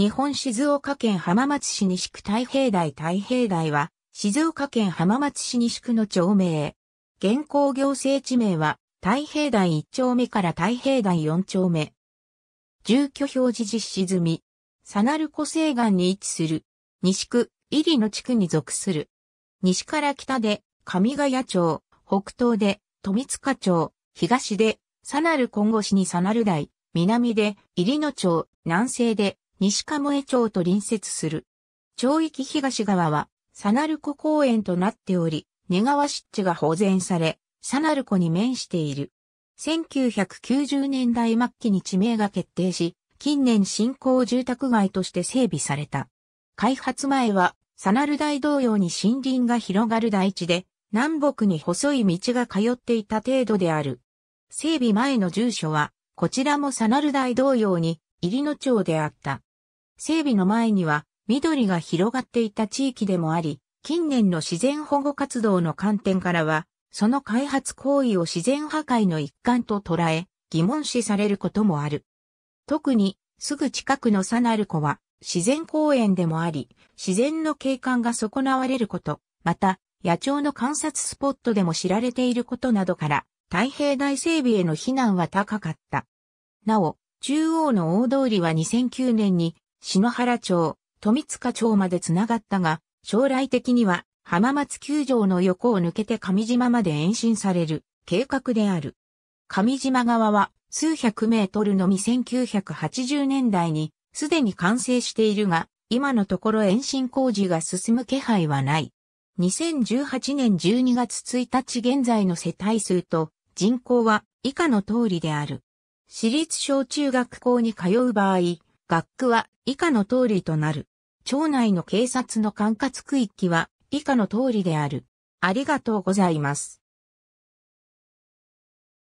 日本静岡県浜松市西区太平台太平台は、静岡県浜松市西区の町名。現行行政地名は、太平台1丁目から太平台4丁目。住居表示実施済み。サナル湖西岸に位置する。西区、入野地区に属する。西から北で、上ヶ谷町、北東で、富塚町、東で、サナル今後市にサナル台、南で、入野町、南西で、西鴨江町と隣接する。町域東側は、サナルコ公園となっており、根川湿地が保全され、サナルコに面している。1990年代末期に地名が決定し、近年新興住宅街として整備された。開発前は、サナル大同様に森林が広がる大地で、南北に細い道が通っていた程度である。整備前の住所は、こちらもサナル大同様に、入野町であった。整備の前には緑が広がっていた地域でもあり、近年の自然保護活動の観点からは、その開発行為を自然破壊の一環と捉え、疑問視されることもある。特に、すぐ近くのサナル湖は、自然公園でもあり、自然の景観が損なわれること、また、野鳥の観察スポットでも知られていることなどから、太平大整備への非難は高かった。なお、中央の大通りは2009年に篠原町、富塚町まで繋がったが、将来的には浜松球場の横を抜けて上島まで延伸される計画である。上島側は数百メートルのみ1980年代にすでに完成しているが、今のところ延伸工事が進む気配はない。2018年12月1日現在の世帯数と人口は以下の通りである。私立小中学校に通う場合、学区は以下の通りとなる。町内の警察の管轄区域は以下の通りである。ありがとうございます。